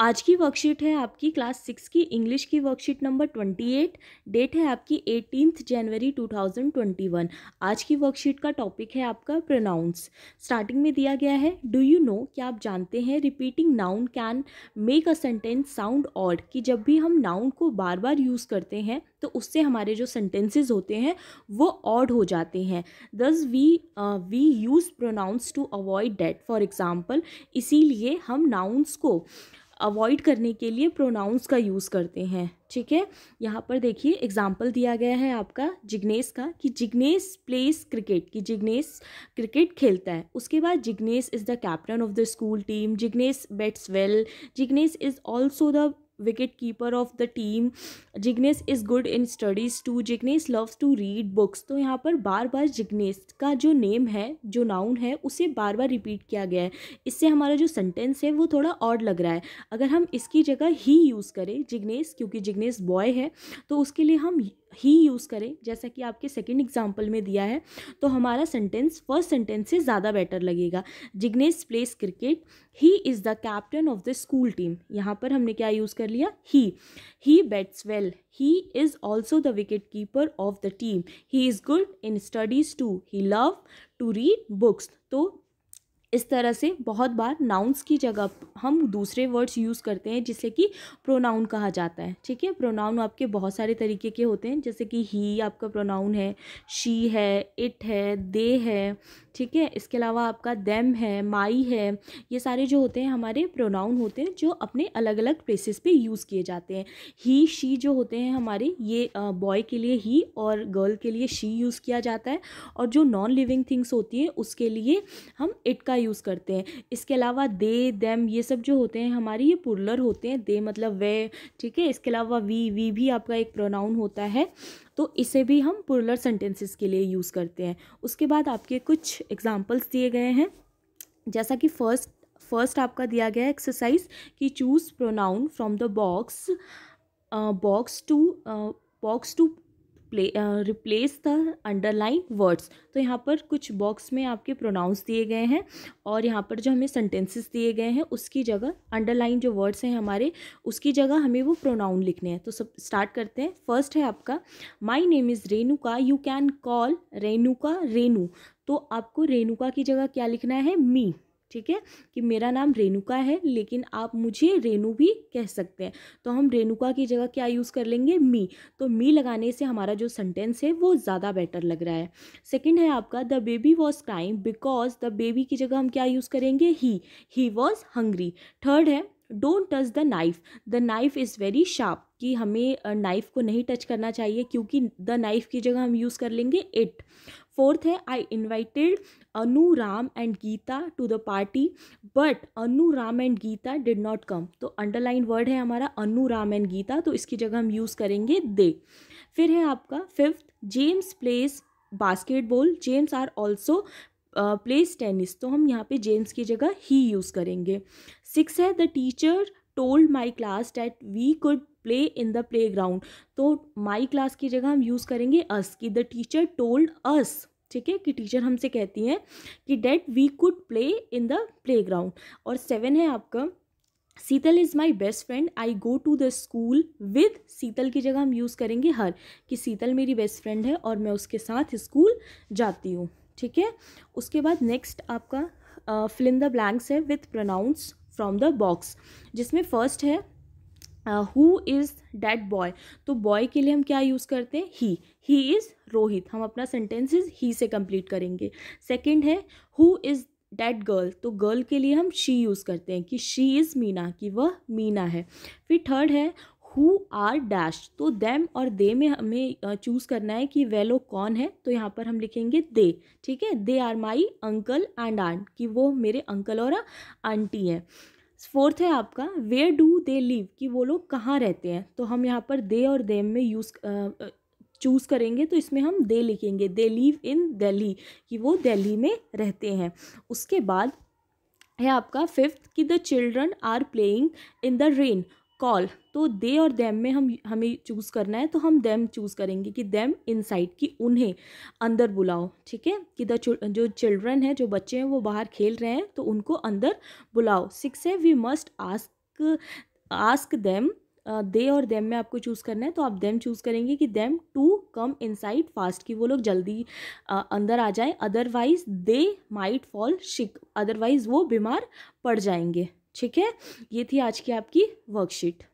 आज की वर्कशीट है आपकी क्लास सिक्स की इंग्लिश की worksheet number twenty eight date है आपकी eighteenth January two thousand twenty one आज की वर्कशीट का टॉपिक है आपका प्रोनाउंस स्टार्टिंग में दिया गया है डू यू नो क्या आप जानते हैं repeating noun can make a sentence sound odd कि जब भी हम नाउन को बार बार यूज़ करते हैं तो उससे हमारे जो सेंटेंसेज होते हैं वो ऑड हो जाते हैं thus we we use pronoun to avoid that for example इसीलिए हम नाउन्स को अवॉइड करने के लिए प्रोनाउंस का यूज़ करते हैं ठीक है यहाँ पर देखिए एग्जाम्पल दिया गया है आपका जिग्नेस का कि जिग्नेस प्लेस क्रिकेट कि जिग्नेस क्रिकेट खेलता है उसके बाद Jignesh is the captain of the school team Jignesh bats well Jignesh is also the wicket keeper of the team Jignesh is good in studies too Jignesh loves to read books तो यहाँ पर बार बार जिग्नेस का जो नेम है जो नाउन है उसे बार बार रिपीट किया गया है इससे हमारा जो सेंटेंस है वो थोड़ा और लग रहा है अगर हम इसकी जगह ही यूज़ करें जिग्नेस क्योंकि जिग्नेस बॉय है तो उसके लिए हम ही यूज़ करें जैसा कि आपके सेकंड एग्जांपल में दिया है तो हमारा सेंटेंस फर्स्ट सेंटेंस से ज़्यादा बेटर लगेगा जिग्नेश प्लेस क्रिकेट ही is the captain of the school team यहाँ पर हमने क्या यूज़ कर लिया he he bats well he is also the wicket keeper of the team he is good in studies too he love to read books तो इस तरह से बहुत बार नाउंस की जगह हम दूसरे वर्ड्स यूज़ करते हैं जिसे कि प्रोनाउन कहा जाता है ठीक है प्रोनाउन आपके बहुत सारे तरीके के होते हैं जैसे कि ही आपका प्रोनाउन है शी है इट है दे है ठीक है इसके अलावा आपका देम है माई है ये सारे जो होते हैं हमारे प्रोनाउन होते हैं जो अपने अलग अलग प्लेसेस पे यूज़ किए जाते हैं ही शी जो होते हैं हमारे ये बॉय के लिए ही और गर्ल के लिए शी यूज़ किया जाता है और जो नॉन लिविंग थिंग्स होती है उसके लिए हम इट का यूज़ करते हैं इसके अलावा दे देम ये सब जो होते हैं हमारे ये पुरलर होते हैं दे मतलब वे ठीक है इसके अलावा वी वी भी आपका एक प्रोनाउन होता है तो इसे भी हम पुरलर सेंटेंसेस के लिए यूज़ करते हैं उसके बाद आपके कुछ एग्जाम्पल्स दिए गए हैं जैसा कि फर्स्ट फर्स्ट आपका दिया गया एक्सरसाइज कि choose pronoun from the box box to box to replace the underline words तो यहाँ पर कुछ बॉक्स में आपके प्रोनाउंस दिए गए हैं और यहाँ पर जो हमें सेंटेंसेस दिए गए हैं उसकी जगह अंडरलाइन जो वर्ड्स हैं हमारे उसकी जगह हमें वो प्रोनाउन लिखने हैं तो सब स्टार्ट करते हैं फर्स्ट है आपका my name is Renuka you can call Renuka Renu तो आपको रेणुका की जगह क्या लिखना है मी ठीक है कि मेरा नाम रेणुका है लेकिन आप मुझे रेणु भी कह सकते हैं तो हम रेणुका की जगह क्या यूज़ कर लेंगे मी तो मी लगाने से हमारा जो सेंटेंस है वो ज़्यादा बेटर लग रहा है सेकंड है आपका the baby was crime because the baby की जगह हम क्या यूज़ करेंगे he he was hungry third है don't touch the knife the knife is very sharp कि हमें नाइफ़ को नहीं टच करना चाहिए क्योंकि द नाइफ़ की जगह हम यूज़ कर लेंगे इट फोर्थ है I invited Anu Ram and Gita to the party but Anu Ram and Gita did not come तो अंडरलाइन वर्ड है हमारा अनु राम एंड गीता तो इसकी जगह हम यूज़ करेंगे दे फिर है आपका fifth James plays basketball James are also plays tennis तो हम यहाँ पे जेम्स की जगह ही यूज़ करेंगे सिक्स है the teacher told my class that we could play in the playground तो माई क्लास की जगह हम यूज़ करेंगे अस की द टीचर टोल्ड अस ठीक है कि टीचर हमसे कहती हैं कि that we could play in the playground और सेवन है आपका Sheetal is my best friend I go to the school with Sheetal की जगह हम यूज़ करेंगे हर कि शीतल मेरी बेस्ट फ्रेंड है और मैं उसके साथ स्कूल जाती हूँ ठीक है उसके बाद नेक्स्ट आपका फिलिम द ब्लैंक्स है with pronouns from the box जिसमें फर्स्ट है हु इज़ डैट बॉय तो बॉय के लिए हम क्या यूज़ करते हैं ही ही इज़ रोहित हम अपना सेंटेंसेस ही से कंप्लीट करेंगे सेकंड है हु इज़ डैट गर्ल तो गर्ल के लिए हम शी यूज़ करते हैं कि शी इज़ मीना कि वह मीना है फिर थर्ड है हु आर डैश तो देम और दे में हमें चूज़ करना है कि वे लोग कौन है तो यहाँ पर हम लिखेंगे दे ठीक है they are my uncle and aunt कि वो मेरे अंकल और आंटी हैं फोर्थ है आपका वेयर डू दे लिव कि वो लोग कहाँ रहते हैं तो हम यहाँ पर दे और देम में यूज़ चूज़ करेंगे तो इसमें हम दे लिखेंगे दे लिव इन दिल्ली कि वो दिल्ली में रहते हैं उसके बाद है आपका फिफ्थ कि the children are playing in the rain call तो दे और देम में हम हमें चूज़ करना है तो हम देम चूज़ करेंगे कि देम इनसाइड कि उन्हें अंदर बुलाओ ठीक है कि द जो चिल्ड्रन है जो बच्चे हैं वो बाहर खेल रहे हैं तो उनको अंदर बुलाओ सिक्स है we must ask ask them they और देम में आपको चूज़ करना है तो आप देम चूज़ करेंगे कि them to come inside fast कि वो लोग जल्दी आ, अंदर आ जाए otherwise they might fall sick otherwise वो बीमार पड़ जाएंगे ठीक है ये थी आज की आपकी वर्कशीट